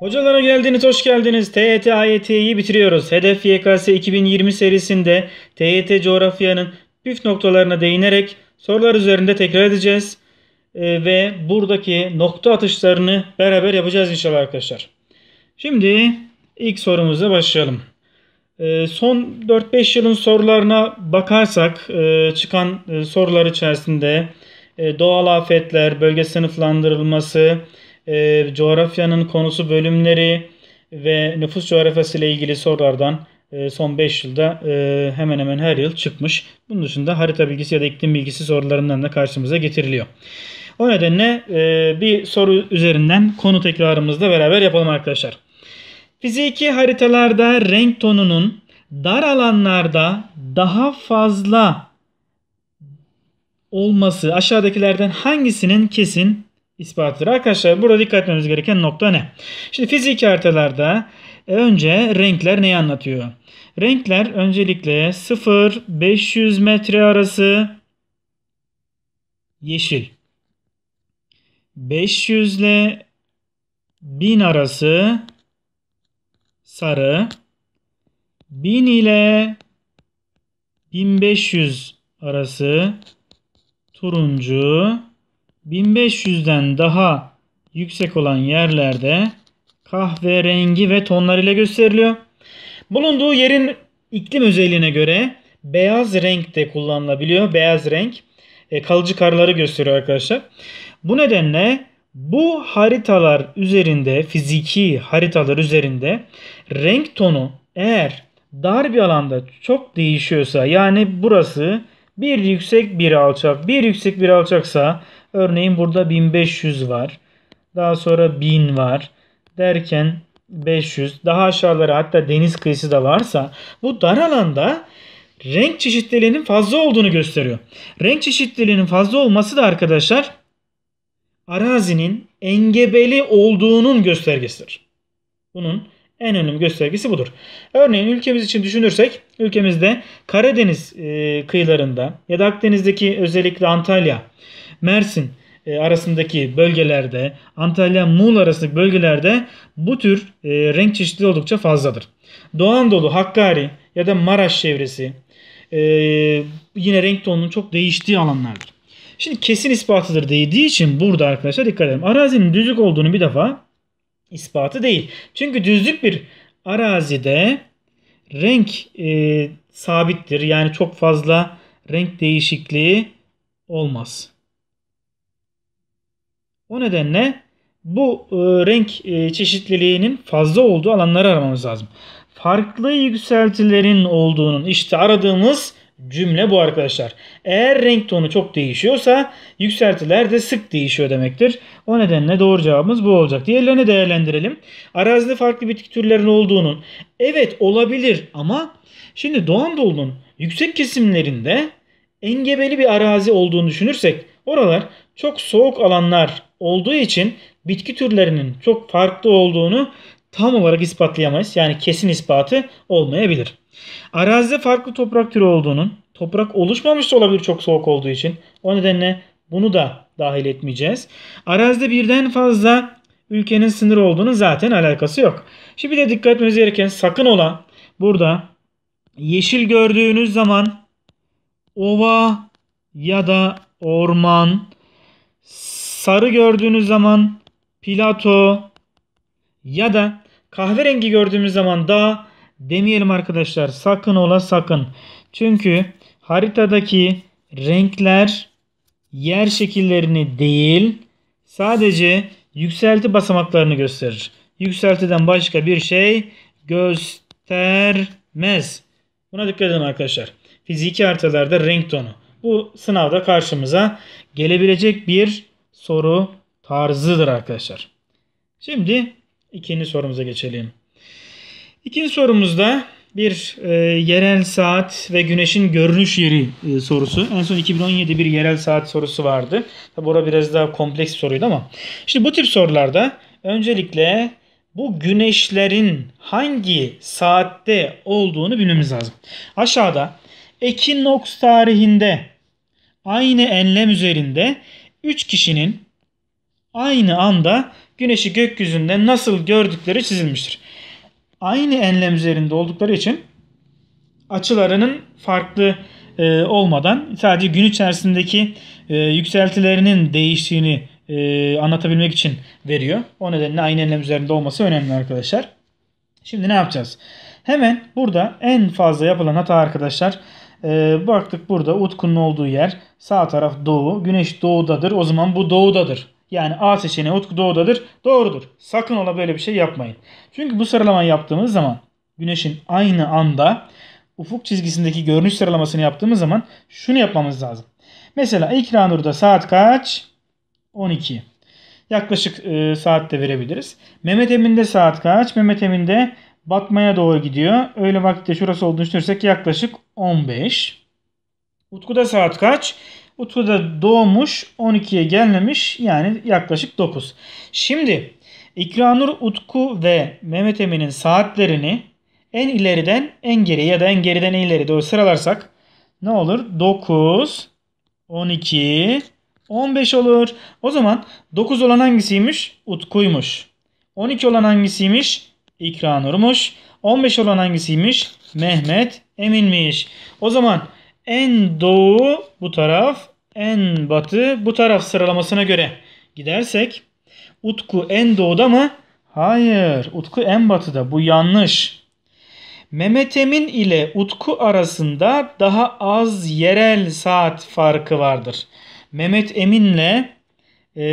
Hocalara geldiniz, hoş geldiniz. TYT e AYT'yi e bitiriyoruz. Hedef YKS 2020 serisinde TYT e coğrafyanın püf noktalarına değinerek sorular üzerinde tekrar edeceğiz. Ee, ve buradaki nokta atışlarını beraber yapacağız inşallah arkadaşlar. Şimdi ilk sorumuzla başlayalım. Ee, son 4-5 yılın sorularına bakarsak e, çıkan e, sorular içerisinde e, doğal afetler, bölge sınıflandırılması, e, coğrafyanın konusu bölümleri ve nüfus coğrafyası ile ilgili sorulardan e, son 5 yılda e, hemen hemen her yıl çıkmış. Bunun dışında harita bilgisi ya da iklim bilgisi sorularından da karşımıza getiriliyor. O nedenle e, bir soru üzerinden konu tekrarımızda beraber yapalım arkadaşlar. Fiziki haritalarda renk tonunun dar alanlarda daha fazla olması aşağıdakilerden hangisinin kesin ispatıdır. Arkadaşlar burada dikkat etmemiz gereken nokta ne? Şimdi fizik haritalarda e, önce renkler neyi anlatıyor? Renkler öncelikle 0-500 metre arası yeşil. 500 ile 1000 arası sarı. 1000 ile 1500 arası turuncu. 1500'den daha yüksek olan yerlerde kahverengi ve tonlar ile gösteriliyor. Bulunduğu yerin iklim özelliğine göre beyaz renk de kullanılabiliyor. Beyaz renk e, kalıcı karları gösteriyor arkadaşlar. Bu nedenle bu haritalar üzerinde, fiziki haritalar üzerinde renk tonu eğer dar bir alanda çok değişiyorsa yani burası bir yüksek bir alçak, bir yüksek bir alçaksa Örneğin burada 1500 var. Daha sonra 1000 var. Derken 500 daha aşağılara hatta deniz kıyısı da varsa bu dar alanda renk çeşitliliğinin fazla olduğunu gösteriyor. Renk çeşitliliğinin fazla olması da arkadaşlar arazinin engebeli olduğunun göstergesidir. Bunun en önemli göstergesi budur. Örneğin ülkemiz için düşünürsek ülkemizde Karadeniz e, kıyılarında ya da Akdeniz'deki özellikle Antalya Mersin e, arasındaki bölgelerde, antalya muğla arasındaki bölgelerde bu tür e, renk çeşitliliği oldukça fazladır. Doğu Anadolu, Hakkari ya da Maraş çevresi e, yine renk tonunun çok değiştiği alanlardır. Şimdi kesin ispatıdır dediği için burada arkadaşlar dikkat edelim. Arazinin düzlük olduğunu bir defa ispatı değil. Çünkü düzlük bir arazide renk e, sabittir. Yani çok fazla renk değişikliği olmaz. O nedenle bu e, renk e, çeşitliliğinin fazla olduğu alanları aramamız lazım. Farklı yükseltilerin olduğunun işte aradığımız cümle bu arkadaşlar. Eğer renk tonu çok değişiyorsa yükseltiler de sık değişiyor demektir. O nedenle doğru cevabımız bu olacak. Diğerlerini değerlendirelim. Arazide farklı bitki türlerinin olduğunun evet olabilir ama şimdi doğan Anadolu'nun yüksek kesimlerinde engebeli bir arazi olduğunu düşünürsek oralar çok soğuk alanlar olduğu için bitki türlerinin çok farklı olduğunu tam olarak ispatlayamayız. Yani kesin ispatı olmayabilir. Arazide farklı toprak türü olduğunun, toprak oluşmamış da olabilir çok soğuk olduğu için. O nedenle bunu da dahil etmeyeceğiz. Arazide birden fazla ülkenin sınırı olduğunun zaten alakası yok. Şimdi de dikkat etmemiz gereken sakın olan burada yeşil gördüğünüz zaman ova ya da orman sarı gördüğünüz zaman plato ya da kahverengi gördüğümüz zaman da demeyelim arkadaşlar. Sakın ola sakın. Çünkü haritadaki renkler yer şekillerini değil sadece yükselti basamaklarını gösterir. Yükseltiden başka bir şey göstermez. Buna dikkat edin arkadaşlar. Fiziki haritalarda renk tonu bu sınavda karşımıza gelebilecek bir soru tarzıdır arkadaşlar. Şimdi ikinci sorumuza geçelim. İkinci sorumuzda bir e, yerel saat ve güneşin görünüş yeri e, sorusu. En son 2017 bir yerel saat sorusu vardı. Tabi orada biraz daha kompleks soruydu ama. Şimdi bu tip sorularda öncelikle bu güneşlerin hangi saatte olduğunu bilmemiz lazım. Aşağıda Ekinoks tarihinde aynı enlem üzerinde 3 kişinin aynı anda güneşi gökyüzünde nasıl gördükleri çizilmiştir. Aynı enlem üzerinde oldukları için açılarının farklı e, olmadan sadece gün içerisindeki e, yükseltilerinin değiştiğini e, anlatabilmek için veriyor. O nedenle aynı enlem üzerinde olması önemli arkadaşlar. Şimdi ne yapacağız? Hemen burada en fazla yapılan hata arkadaşlar e, baktık burada Utku'nun olduğu yer sağ taraf doğu. Güneş doğudadır. O zaman bu doğudadır. Yani A seçeneği Utku doğudadır. Doğrudur. Sakın ola böyle bir şey yapmayın. Çünkü bu sıralamayı yaptığımız zaman güneşin aynı anda ufuk çizgisindeki görünüş sıralamasını yaptığımız zaman şunu yapmamız lazım. Mesela İkranur'da saat kaç? 12. Yaklaşık e, saatte verebiliriz. Mehmet Emin'de saat kaç? Mehmet Emin'de batmaya doğru gidiyor. Öyle vakitte şurası olduğunu düşünürsek yaklaşık 15. Utku da saat kaç? Utku da doğmuş 12'ye gelmemiş yani yaklaşık 9. Şimdi İkranur, Utku ve Mehmet Emin'in saatlerini en ileriden en geriye ya da en geriden en ileri doğru sıralarsak ne olur? 9, 12, 15 olur. O zaman 9 olan hangisiymiş? Utku'ymuş. 12 olan hangisiymiş? İkra Nur'muş. 15 olan hangisiymiş? Mehmet Emin'miş. O zaman en doğu bu taraf, en batı bu taraf sıralamasına göre gidersek Utku en doğuda mı? Hayır. Utku en batıda. Bu yanlış. Mehmet Emin ile Utku arasında daha az yerel saat farkı vardır. Mehmet Emin ile e,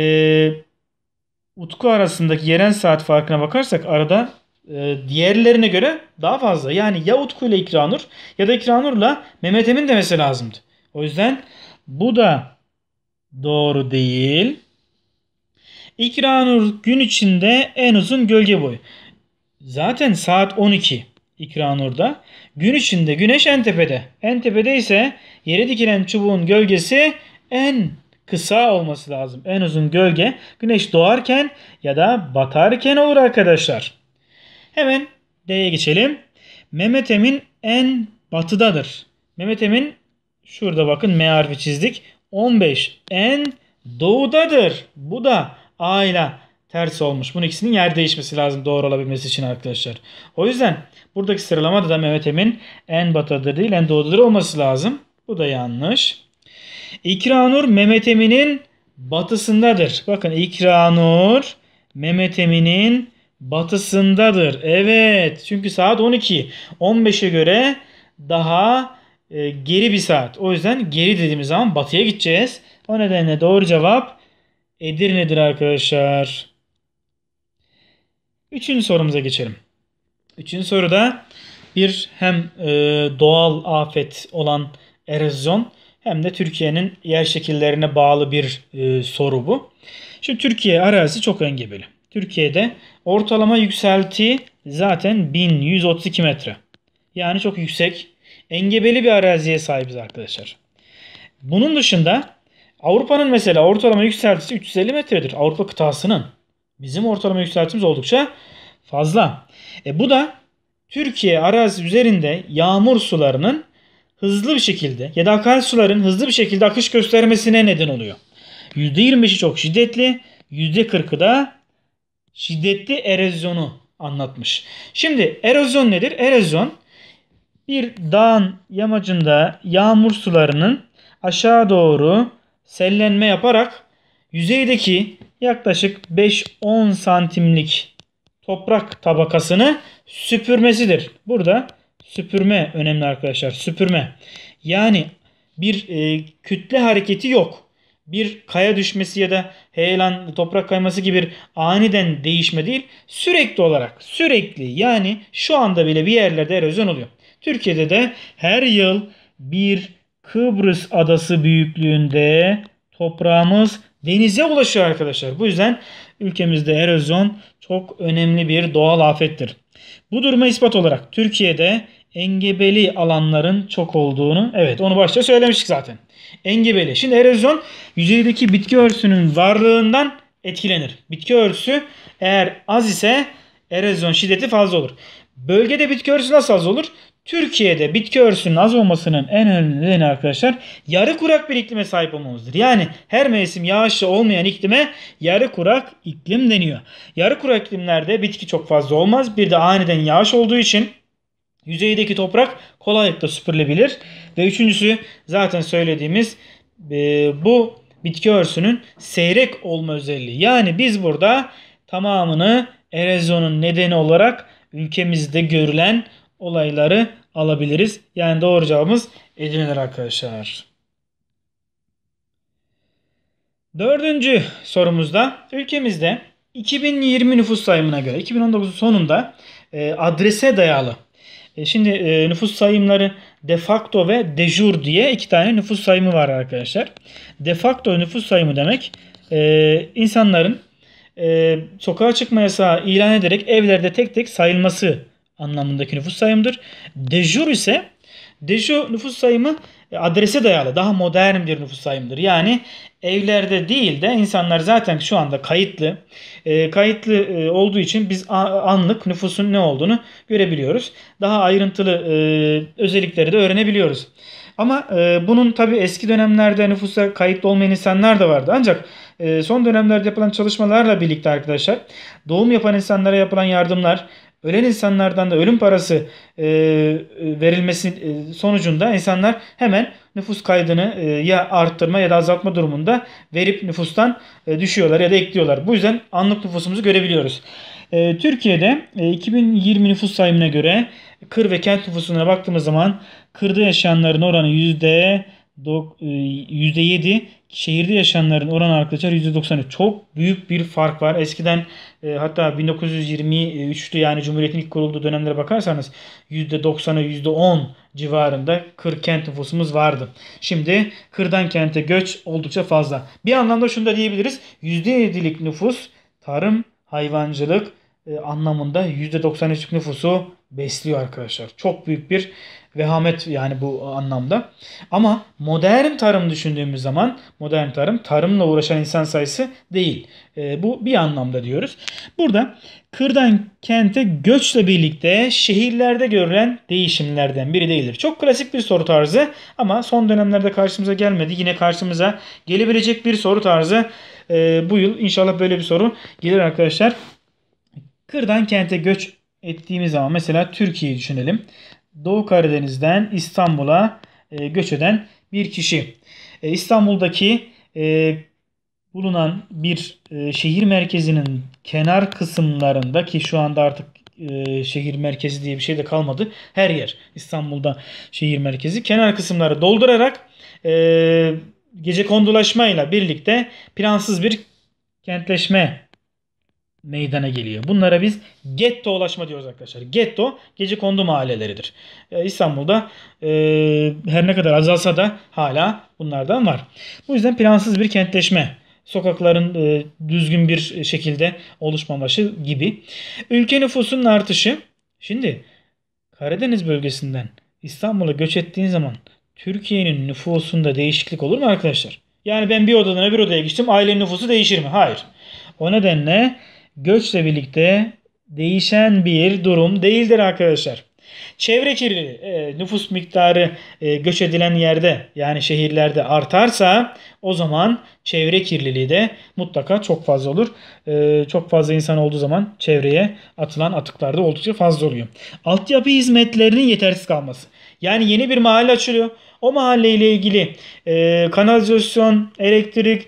Utku arasındaki yerel saat farkına bakarsak arada ee, diğerlerine göre daha fazla. Yani ya Utku ile İkranur ya da İkranur'la Mehmet Emin demesi lazımdı. O yüzden bu da doğru değil. İkranur gün içinde en uzun gölge boyu. Zaten saat 12 İkranur'da. Gün içinde güneş en tepede. En tepede ise yere dikilen çubuğun gölgesi en kısa olması lazım. En uzun gölge güneş doğarken ya da batarken olur arkadaşlar. Hemen D'ye geçelim. Mehmet Emin en batıdadır. Mehmet Emin şurada bakın M harfi çizdik. 15 en doğudadır. Bu da A ile ters olmuş. Bunun ikisinin yer değişmesi lazım doğru olabilmesi için arkadaşlar. O yüzden buradaki sıralamada da Mehmet Emin en batıdadır değil en doğudadır olması lazım. Bu da yanlış. İkranur Mehmet Emin'in batısındadır. Bakın İkranur Mehmet Emin'in batısındadır. Evet çünkü saat 12. 15'e göre daha e, geri bir saat. O yüzden geri dediğimiz zaman batıya gideceğiz. O nedenle doğru cevap Edirne'dir arkadaşlar. Üçüncü sorumuza geçelim. Üçüncü soruda bir hem e, doğal afet olan erozyon hem de Türkiye'nin yer şekillerine bağlı bir e, soru bu. Şimdi Türkiye arazisi çok engebeli. Türkiye'de Ortalama yükselti zaten 1132 metre. Yani çok yüksek. Engebeli bir araziye sahibiz arkadaşlar. Bunun dışında Avrupa'nın mesela ortalama yükseltisi 350 metredir. Avrupa kıtasının. Bizim ortalama yükseltimiz oldukça fazla. E bu da Türkiye arazi üzerinde yağmur sularının hızlı bir şekilde ya da akarsuların hızlı bir şekilde akış göstermesine neden oluyor. %25'i çok şiddetli, %40'ı da şiddetli erozyonu anlatmış. Şimdi erozyon nedir? Erozyon bir dağın yamacında yağmur sularının aşağı doğru sellenme yaparak yüzeydeki yaklaşık 5-10 santimlik toprak tabakasını süpürmesidir. Burada süpürme önemli arkadaşlar. Süpürme. Yani bir e, kütle hareketi yok bir kaya düşmesi ya da heyelan toprak kayması gibi aniden değişme değil sürekli olarak sürekli yani şu anda bile bir yerlerde erozyon oluyor. Türkiye'de de her yıl bir Kıbrıs adası büyüklüğünde toprağımız denize ulaşıyor arkadaşlar. Bu yüzden ülkemizde erozyon çok önemli bir doğal afettir. Bu duruma ispat olarak Türkiye'de engebeli alanların çok olduğunu evet onu başta söylemiştik zaten engebeli. Şimdi erozyon yüzeydeki bitki örtüsünün varlığından etkilenir. Bitki örtüsü eğer az ise erozyon şiddeti fazla olur. Bölgede bitki örtüsü nasıl az olur? Türkiye'de bitki örtüsünün az olmasının en önemli nedeni arkadaşlar yarı kurak bir iklime sahip olmamızdır. Yani her mevsim yağışlı olmayan iklime yarı kurak iklim deniyor. Yarı kurak iklimlerde bitki çok fazla olmaz. Bir de aniden yağış olduğu için yüzeydeki toprak kolaylıkla süpürülebilir. Ve üçüncüsü zaten söylediğimiz e, bu bitki örsünün seyrek olma özelliği. Yani biz burada tamamını erozyonun nedeni olarak ülkemizde görülen olayları alabiliriz. Yani doğru cevabımız Edirne'dir arkadaşlar. Dördüncü sorumuzda ülkemizde 2020 nüfus sayımına göre 2019 sonunda e, adrese dayalı e, şimdi e, nüfus sayımları de facto ve de jure diye iki tane nüfus sayımı var arkadaşlar. De facto nüfus sayımı demek e, insanların e, sokağa çıkma yasağı ilan ederek evlerde tek tek sayılması anlamındaki nüfus sayımıdır. De jure ise de jure nüfus sayımı e, adrese dayalı daha modern bir nüfus sayımıdır. Yani evlerde değil de insanlar zaten şu anda kayıtlı. Ee, e, kayıtlı olduğu için biz anlık nüfusun ne olduğunu görebiliyoruz. Daha ayrıntılı e, özellikleri de öğrenebiliyoruz. Ama e, bunun tabi eski dönemlerde nüfusa kayıtlı olmayan insanlar da vardı. Ancak e, son dönemlerde yapılan çalışmalarla birlikte arkadaşlar doğum yapan insanlara yapılan yardımlar, ölen insanlardan da ölüm parası e, e, verilmesi e, sonucunda insanlar hemen nüfus kaydını e, ya arttırma ya da azaltma durumunda verip nüfustan e, düşüyorlar ya da ekliyorlar. Bu yüzden anlık nüfusumuzu görebiliyoruz. E, Türkiye'de e, 2020 nüfus sayımına göre kır ve kent nüfusuna baktığımız zaman kırda yaşayanların oranı %9 %7, e, şehirde yaşayanların oranı arkadaşlar %93. Çok büyük bir fark var. Eskiden e, hatta 1923'te yani Cumhuriyet'in ilk kurulduğu dönemlere bakarsanız %90'a %10 civarında kır kent nüfusumuz vardı. Şimdi kırdan kente göç oldukça fazla. Bir anlamda şunu da diyebiliriz. %7'lik nüfus tarım, hayvancılık e, anlamında %93'lük nüfusu besliyor arkadaşlar. Çok büyük bir vehamet yani bu anlamda. Ama modern tarım düşündüğümüz zaman modern tarım tarımla uğraşan insan sayısı değil. E, bu bir anlamda diyoruz. Burada kırdan kente göçle birlikte şehirlerde görülen değişimlerden biri değildir. Çok klasik bir soru tarzı ama son dönemlerde karşımıza gelmedi. Yine karşımıza gelebilecek bir soru tarzı. E, bu yıl inşallah böyle bir soru gelir arkadaşlar. Kırdan kente göç ettiğimiz zaman mesela Türkiye'yi düşünelim. Doğu Karadeniz'den İstanbul'a e, göç eden bir kişi. E, İstanbul'daki e, bulunan bir e, şehir merkezinin kenar kısımlarında ki şu anda artık e, şehir merkezi diye bir şey de kalmadı. Her yer İstanbul'da şehir merkezi. Kenar kısımları doldurarak e, gece kondulaşmayla birlikte plansız bir kentleşme meydana geliyor. Bunlara biz getto ulaşma diyoruz arkadaşlar. Getto gece kondu mahalleleridir. Ee, İstanbul'da e, her ne kadar azalsa da hala bunlardan var. Bu yüzden plansız bir kentleşme sokakların e, düzgün bir şekilde oluşmaması gibi. Ülke nüfusunun artışı şimdi Karadeniz bölgesinden İstanbul'a göç ettiğin zaman Türkiye'nin nüfusunda değişiklik olur mu arkadaşlar? Yani ben bir odadan öbür odaya geçtim. Ailenin nüfusu değişir mi? Hayır. O nedenle göçle birlikte değişen bir durum değildir arkadaşlar. Çevre kirliliği e, nüfus miktarı e, göç edilen yerde yani şehirlerde artarsa o zaman çevre kirliliği de mutlaka çok fazla olur. E, çok fazla insan olduğu zaman çevreye atılan atıklar da oldukça fazla oluyor. Altyapı hizmetlerinin yetersiz kalması. Yani yeni bir mahalle açılıyor. O mahalleyle ilgili kanalizasyon, elektrik,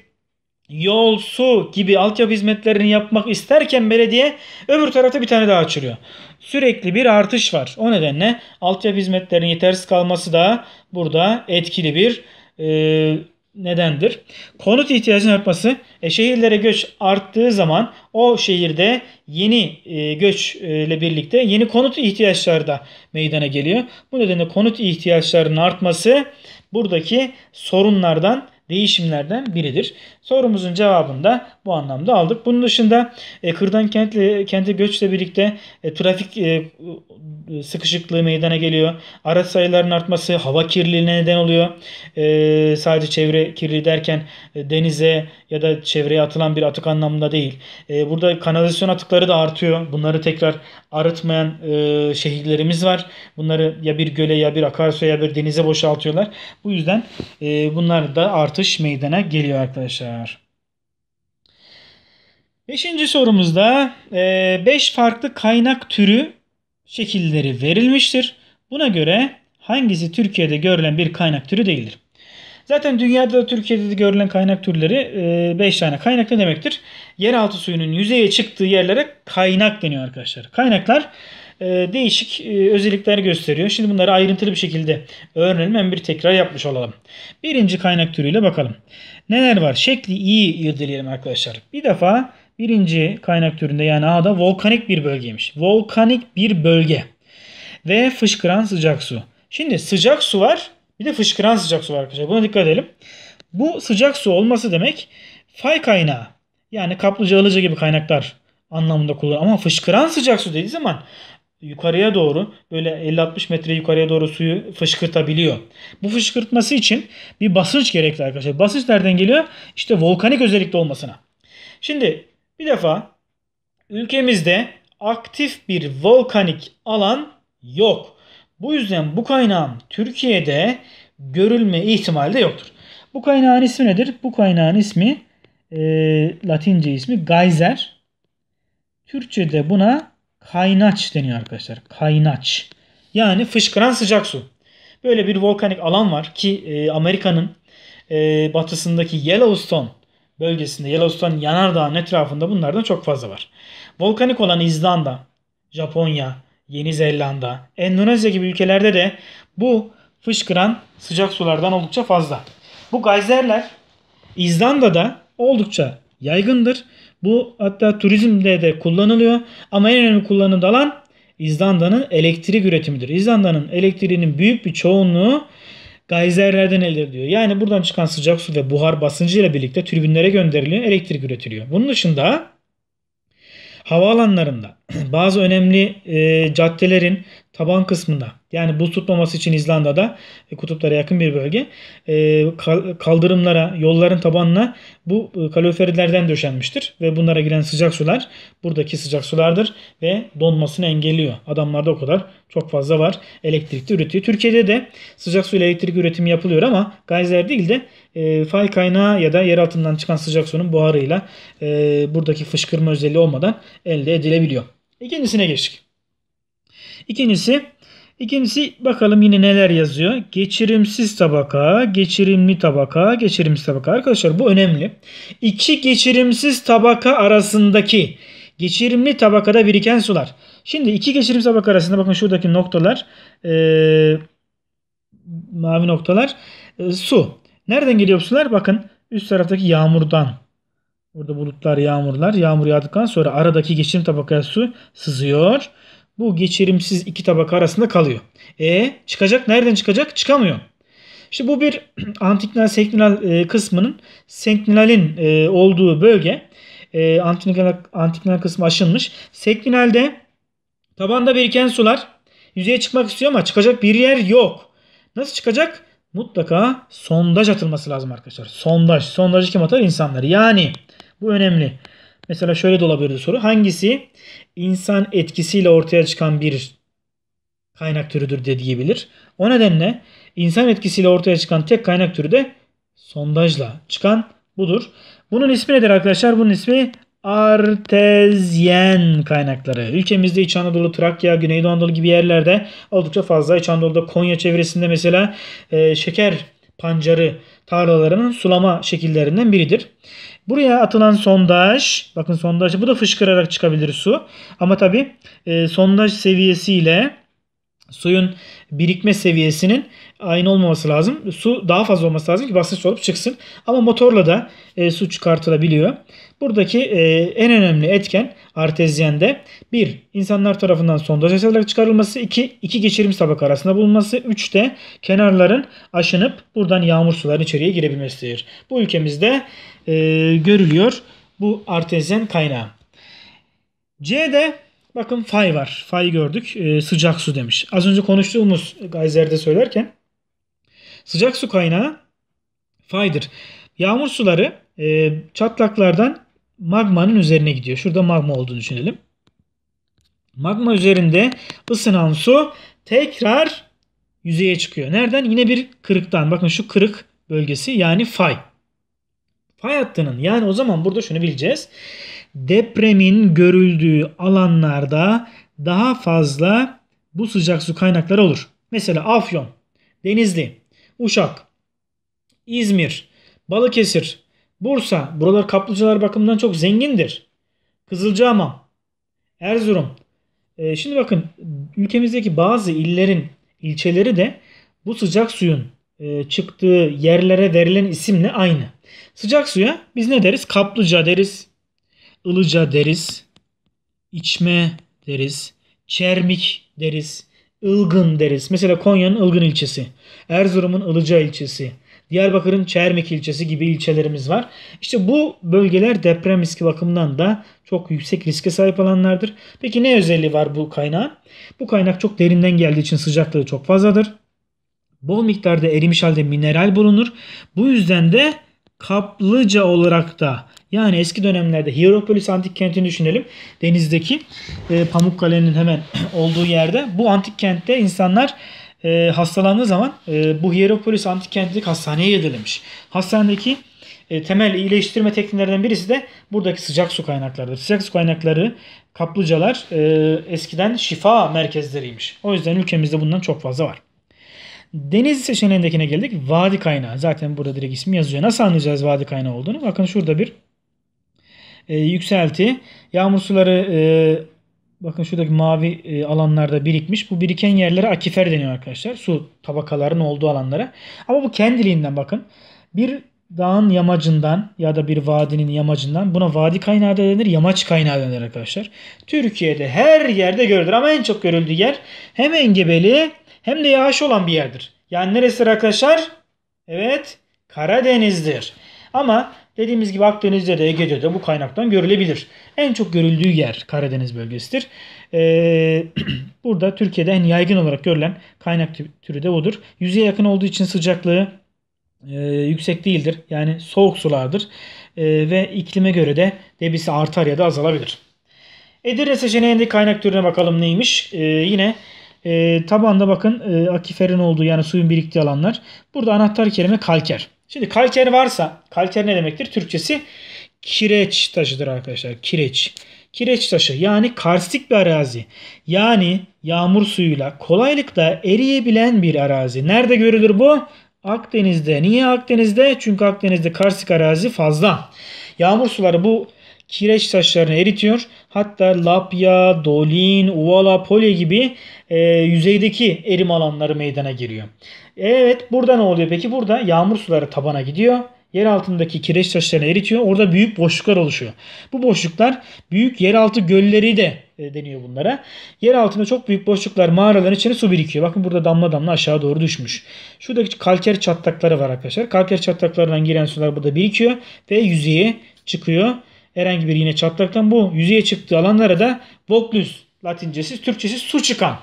yol, su gibi altyapı hizmetlerini yapmak isterken belediye öbür tarafta bir tane daha açılıyor. Sürekli bir artış var. O nedenle altyapı hizmetlerinin yetersiz kalması da burada etkili bir e, nedendir. Konut ihtiyacının artması e, şehirlere göç arttığı zaman o şehirde yeni e, göç e, ile birlikte yeni konut ihtiyaçları da meydana geliyor. Bu nedenle konut ihtiyaçlarının artması buradaki sorunlardan değişimlerden biridir. Sorumuzun cevabını da bu anlamda aldık. Bunun dışında e, kırdan kentle, kente göçle birlikte e, trafik e, e, sıkışıklığı meydana geliyor. Araç sayılarının artması hava kirliliğine neden oluyor. E, sadece çevre kirliliği derken e, denize ya da çevreye atılan bir atık anlamında değil. E, burada kanalizasyon atıkları da artıyor. Bunları tekrar arıtmayan e, şehirlerimiz var. Bunları ya bir göle ya bir akarsuya ya bir denize boşaltıyorlar. Bu yüzden e, bunlar da artıyor artış meydana geliyor arkadaşlar. Beşinci sorumuzda 5 e, farklı kaynak türü şekilleri verilmiştir. Buna göre hangisi Türkiye'de görülen bir kaynak türü değildir? Zaten dünyada da Türkiye'de de görülen kaynak türleri 5 e, tane. Kaynak ne demektir? Yeraltı suyunun yüzeye çıktığı yerlere kaynak deniyor arkadaşlar. Kaynaklar e, değişik e, özellikler gösteriyor. Şimdi bunları ayrıntılı bir şekilde öğrenelim. Hem bir tekrar yapmış olalım. Birinci kaynak türüyle bakalım. Neler var? Şekli iyi irdeleyelim arkadaşlar. Bir defa birinci kaynak türünde yani A'da volkanik bir bölgeymiş. Volkanik bir bölge. Ve fışkıran sıcak su. Şimdi sıcak su var. Bir de fışkıran sıcak su var arkadaşlar. Buna dikkat edelim. Bu sıcak su olması demek fay kaynağı. Yani kaplıca, alıcı gibi kaynaklar anlamında kullanılır. Ama fışkıran sıcak su dediği zaman yukarıya doğru böyle 50-60 metre yukarıya doğru suyu fışkırtabiliyor. Bu fışkırtması için bir basınç gerekli arkadaşlar. Basınç nereden geliyor? İşte volkanik özellikte olmasına. Şimdi bir defa ülkemizde aktif bir volkanik alan yok. Bu yüzden bu kaynağın Türkiye'de görülme ihtimali de yoktur. Bu kaynağın ismi nedir? Bu kaynağın ismi e, Latince ismi Geyser. Türkçe'de buna Kaynaç deniyor arkadaşlar. Kaynaç. Yani fışkıran sıcak su. Böyle bir volkanik alan var ki e, Amerika'nın e, batısındaki Yellowstone bölgesinde Yellowstone yanardağının etrafında bunlardan çok fazla var. Volkanik olan İzlanda, Japonya, Yeni Zelanda, Endonezya gibi ülkelerde de bu fışkıran sıcak sulardan oldukça fazla. Bu gayzerler İzlanda'da oldukça yaygındır bu hatta turizmde de kullanılıyor ama en önemli kullanım alan İzlanda'nın elektrik üretimidir. İzlanda'nın elektriğinin büyük bir çoğunluğu gayzerlerden elde ediliyor. Yani buradan çıkan sıcak su ve buhar basıncıyla birlikte türbinlere gönderiliyor, elektrik üretiliyor. Bunun dışında havaalanlarında bazı önemli e, caddelerin taban kısmında yani buz tutmaması için İzlanda'da e, kutuplara yakın bir bölge e, kaldırımlara, yolların tabanına bu e, kaloriferlerden döşenmiştir. Ve bunlara giren sıcak sular buradaki sıcak sulardır ve donmasını engelliyor. Adamlarda o kadar çok fazla var. Elektrik de üretiyor. Türkiye'de de sıcak su ile elektrik üretimi yapılıyor ama gazler değil de e, fay kaynağı ya da yer altından çıkan sıcak suyun buharıyla buradaki fışkırma özelliği olmadan elde edilebiliyor. İkincisine geçtik. İkincisi İkincisi bakalım yine neler yazıyor. Geçirimsiz tabaka, geçirimli tabaka, geçirimsiz tabaka. Arkadaşlar bu önemli. İki geçirimsiz tabaka arasındaki geçirimli tabakada biriken sular. Şimdi iki geçirimsiz tabaka arasında bakın şuradaki noktalar ee, mavi noktalar e, su. Nereden geliyor sular? Bakın üst taraftaki yağmurdan. Burada bulutlar, yağmurlar. Yağmur yağdıktan sonra aradaki geçirim tabakaya su sızıyor bu geçirimsiz iki tabaka arasında kalıyor. E çıkacak nereden çıkacak? Çıkamıyor. İşte bu bir antiknal senklinal e, kısmının senklinalin e, olduğu bölge. E, antiknal, antiknal kısmı aşınmış. Senklinalde tabanda biriken sular yüzeye çıkmak istiyor ama çıkacak bir yer yok. Nasıl çıkacak? Mutlaka sondaj atılması lazım arkadaşlar. Sondaj. Sondajı kim atar? İnsanlar. Yani bu önemli. Mesela şöyle de olabilirdi soru. Hangisi insan etkisiyle ortaya çıkan bir kaynak türüdür de diyebilir. O nedenle insan etkisiyle ortaya çıkan tek kaynak türü de sondajla çıkan budur. Bunun ismi nedir arkadaşlar? Bunun ismi artezyen kaynakları. Ülkemizde İç Anadolu, Trakya, Güneydoğu Anadolu gibi yerlerde oldukça fazla. İç Anadolu'da Konya çevresinde mesela e, şeker pancarı tarlalarının sulama şekillerinden biridir. Buraya atılan sondaj, bakın sondaj bu da fışkırarak çıkabilir su. Ama tabi e, sondaj seviyesiyle suyun birikme seviyesinin aynı olmaması lazım. Su daha fazla olması lazım ki basınç olup çıksın. Ama motorla da e, su çıkartılabiliyor. Buradaki e, en önemli etken artezyende bir insanlar tarafından sondaj açılarak çıkarılması, iki iki geçirim tabak arasında bulunması, üç de kenarların aşınıp buradan yağmur suları içeriye girebilmesidir. Bu ülkemizde e, görülüyor. Bu artezyen kaynağı. C'de bakın fay var. Fay gördük. E, sıcak su demiş. Az önce konuştuğumuz Geyser'de söylerken sıcak su kaynağı faydır. Yağmur suları e, çatlaklardan magmanın üzerine gidiyor. Şurada magma olduğunu düşünelim. Magma üzerinde ısınan su tekrar yüzeye çıkıyor. Nereden? Yine bir kırıktan. Bakın şu kırık bölgesi yani fay. Fay hattının yani o zaman burada şunu bileceğiz. Depremin görüldüğü alanlarda daha fazla bu sıcak su kaynakları olur. Mesela Afyon, Denizli, Uşak, İzmir, Balıkesir, Bursa. Buralar kaplıcalar bakımından çok zengindir. Kızılcahamam, Erzurum. Ee, şimdi bakın ülkemizdeki bazı illerin ilçeleri de bu sıcak suyun e, çıktığı yerlere verilen isimle aynı. Sıcak suya biz ne deriz? Kaplıca deriz. ılıca deriz. içme deriz. Çermik deriz. Ilgın deriz. Mesela Konya'nın Ilgın ilçesi. Erzurum'un Ilıca ilçesi. Diyarbakır'ın Çermik ilçesi gibi ilçelerimiz var. İşte bu bölgeler deprem riski bakımından da çok yüksek riske sahip alanlardır. Peki ne özelliği var bu kaynağın? Bu kaynak çok derinden geldiği için sıcaklığı çok fazladır. Bol miktarda erimiş halde mineral bulunur. Bu yüzden de kaplıca olarak da yani eski dönemlerde Hieropolis antik kentini düşünelim. Denizdeki e, Pamukkale'nin hemen olduğu yerde bu antik kentte insanlar e, hastalandığı zaman e, bu Hieropolis antik kentlik hastaneye yedirilmiş. Hastanedeki e, temel iyileştirme tekniklerinden birisi de buradaki sıcak su kaynaklarıdır. Sıcak su kaynakları kaplıcalar e, eskiden şifa merkezleriymiş. O yüzden ülkemizde bundan çok fazla var. Deniz seçeneğindekine geldik. Vadi kaynağı. Zaten burada direkt ismi yazıyor. Nasıl anlayacağız vadi kaynağı olduğunu? Bakın şurada bir e, yükselti. Yağmur suları e, bakın şuradaki mavi e, alanlarda birikmiş. Bu biriken yerlere akifer deniyor arkadaşlar. Su tabakalarının olduğu alanlara. Ama bu kendiliğinden bakın. Bir dağın yamacından ya da bir vadinin yamacından buna vadi kaynağı da denir, yamaç kaynağı denir arkadaşlar. Türkiye'de her yerde görülür ama en çok görüldüğü yer hem Engebeli hem de yağış olan bir yerdir. Yani neresidir arkadaşlar? Evet Karadeniz'dir. Ama dediğimiz gibi Akdeniz'de de Ege'de de bu kaynaktan görülebilir. En çok görüldüğü yer Karadeniz bölgesidir. Ee, burada Türkiye'de en yaygın olarak görülen kaynak türü de budur. Yüzeye yakın olduğu için sıcaklığı e, yüksek değildir. Yani soğuk sulardır. E, ve iklime göre de debisi artar ya da azalabilir. Edirne seçeneğindeki kaynak türüne bakalım neymiş. E, yine e, tabanda bakın e, akiferin olduğu yani suyun biriktiği alanlar. Burada anahtar kelime kalker. Şimdi kalker varsa kalker ne demektir? Türkçesi kireç taşıdır arkadaşlar. Kireç. Kireç taşı yani karstik bir arazi. Yani yağmur suyuyla kolaylıkla eriyebilen bir arazi. Nerede görülür bu? Akdeniz'de. Niye Akdeniz'de? Çünkü Akdeniz'de karstik arazi fazla. Yağmur suları bu kireç taşlarını eritiyor. Hatta lapya, dolin, uvala, polya gibi e, yüzeydeki erim alanları meydana giriyor. Evet burada ne oluyor peki? Burada yağmur suları tabana gidiyor yer altındaki kireç taşlarını eritiyor. Orada büyük boşluklar oluşuyor. Bu boşluklar büyük yeraltı gölleri de e, deniyor bunlara. Yer altında çok büyük boşluklar mağaraların içine su birikiyor. Bakın burada damla damla aşağı doğru düşmüş. Şuradaki kalker çatlakları var arkadaşlar. Kalker çatlaklarından giren sular burada birikiyor ve yüzeye çıkıyor herhangi bir yine çatlaktan bu yüzeye çıktığı alanlara da Voklus latincesi, Türkçesi su çıkan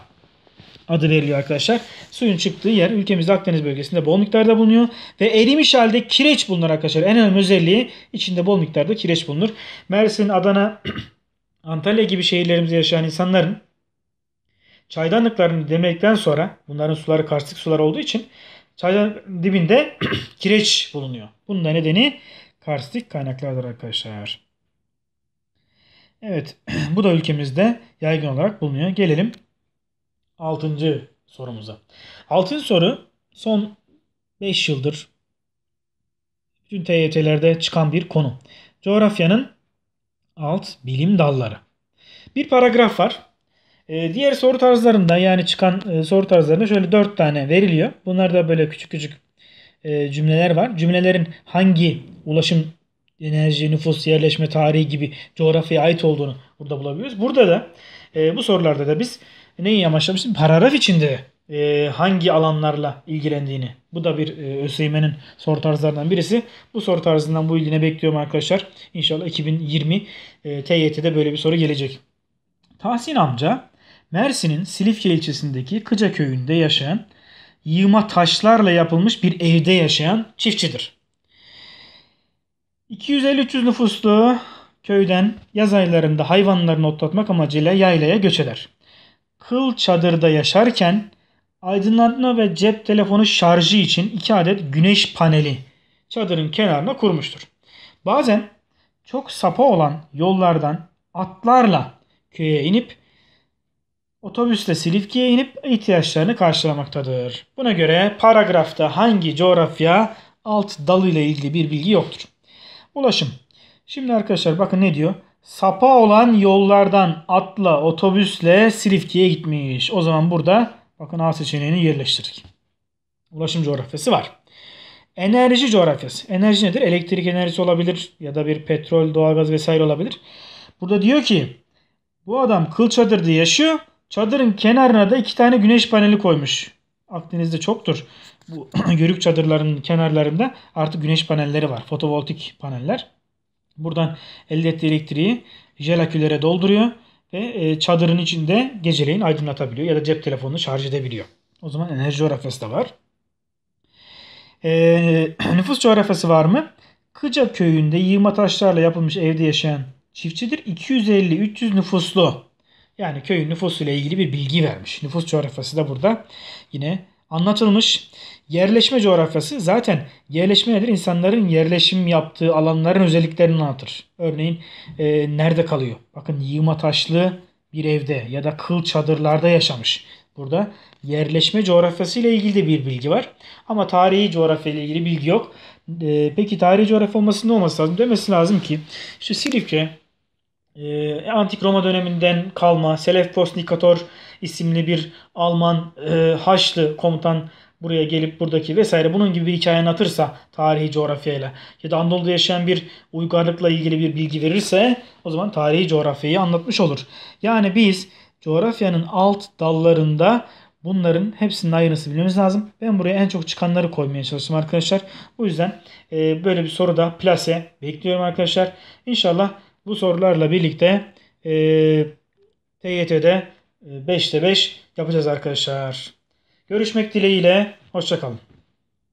adı veriliyor arkadaşlar. Suyun çıktığı yer ülkemizde Akdeniz bölgesinde bol miktarda bulunuyor. Ve erimiş halde kireç bulunur arkadaşlar. En önemli özelliği içinde bol miktarda kireç bulunur. Mersin, Adana, Antalya gibi şehirlerimizde yaşayan insanların çaydanlıklarını demekten sonra bunların suları karstik sular olduğu için çaydan dibinde kireç bulunuyor. Bunun da nedeni karstik kaynaklardır arkadaşlar. Evet bu da ülkemizde yaygın olarak bulunuyor. Gelelim 6. sorumuza. 6. soru son 5 yıldır bütün TYT'lerde çıkan bir konu. Coğrafyanın alt bilim dalları. Bir paragraf var. Ee, diğer soru tarzlarında yani çıkan e, soru tarzlarında şöyle 4 tane veriliyor. Bunlar da böyle küçük küçük e, cümleler var. Cümlelerin hangi ulaşım enerji, nüfus, yerleşme tarihi gibi coğrafyaya ait olduğunu burada bulabiliyoruz. Burada da e, bu sorularda da biz neyi amaçlamıştık? Paragraf içinde e, hangi alanlarla ilgilendiğini. Bu da bir e, ÖSYM'nin soru tarzlarından birisi. Bu soru tarzından bu ilgine bekliyorum arkadaşlar. İnşallah 2020 e, TYT'de böyle bir soru gelecek. Tahsin amca Mersin'in Silifke ilçesindeki Kıca köyünde yaşayan yığma taşlarla yapılmış bir evde yaşayan çiftçidir. 250-300 nüfuslu köyden yaz aylarında hayvanlarını otlatmak amacıyla yaylaya göç eder. Kıl çadırda yaşarken aydınlatma ve cep telefonu şarjı için 2 adet güneş paneli çadırın kenarına kurmuştur. Bazen çok sapa olan yollardan atlarla köye inip otobüsle Silifke'ye inip ihtiyaçlarını karşılamaktadır. Buna göre paragrafta hangi coğrafya alt dalıyla ilgili bir bilgi yoktur. Ulaşım. Şimdi arkadaşlar bakın ne diyor. Sapa olan yollardan atla otobüsle Silifke'ye gitmiş. O zaman burada bakın A seçeneğini yerleştirdik. Ulaşım coğrafyası var. Enerji coğrafyası. Enerji nedir? Elektrik enerjisi olabilir ya da bir petrol, doğalgaz vesaire olabilir. Burada diyor ki bu adam kıl çadırda yaşıyor. Çadırın kenarına da iki tane güneş paneli koymuş. Akdeniz'de çoktur. Bu yörük çadırlarının kenarlarında artık güneş panelleri var. Fotovoltik paneller. Buradan elde ettiği elektriği jelakülere dolduruyor ve e, çadırın içinde geceleyin aydınlatabiliyor ya da cep telefonunu şarj edebiliyor. O zaman enerji coğrafyası da var. E, nüfus coğrafyası var mı? Kıca köyünde yığma taşlarla yapılmış evde yaşayan çiftçidir. 250-300 nüfuslu yani köyün nüfusuyla ilgili bir bilgi vermiş. Nüfus coğrafyası da burada yine anlatılmış. Yerleşme coğrafyası zaten yerleşme nedir? İnsanların yerleşim yaptığı alanların özelliklerini anlatır. Örneğin e, nerede kalıyor? Bakın yığma taşlı bir evde ya da kıl çadırlarda yaşamış. Burada yerleşme coğrafyası ile ilgili de bir bilgi var. Ama tarihi coğrafya ile ilgili bilgi yok. E, peki tarihi coğrafya olması ne olması lazım? Demesi lazım ki şu Silifke e, Antik Roma döneminden kalma Selefkos Nikator isimli bir Alman e, Haçlı komutan buraya gelip buradaki vesaire bunun gibi bir hikaye anlatırsa tarihi coğrafyayla ya da Anadolu'da yaşayan bir uygarlıkla ilgili bir bilgi verirse o zaman tarihi coğrafyayı anlatmış olur. Yani biz coğrafyanın alt dallarında bunların hepsinin ayrıntısı bilmemiz lazım. Ben buraya en çok çıkanları koymaya çalıştım arkadaşlar. Bu yüzden e, böyle bir soruda plase bekliyorum arkadaşlar. İnşallah bu sorularla birlikte e, TYT'de 5'te e, 5 yapacağız arkadaşlar. Görüşmek dileğiyle. Hoşçakalın.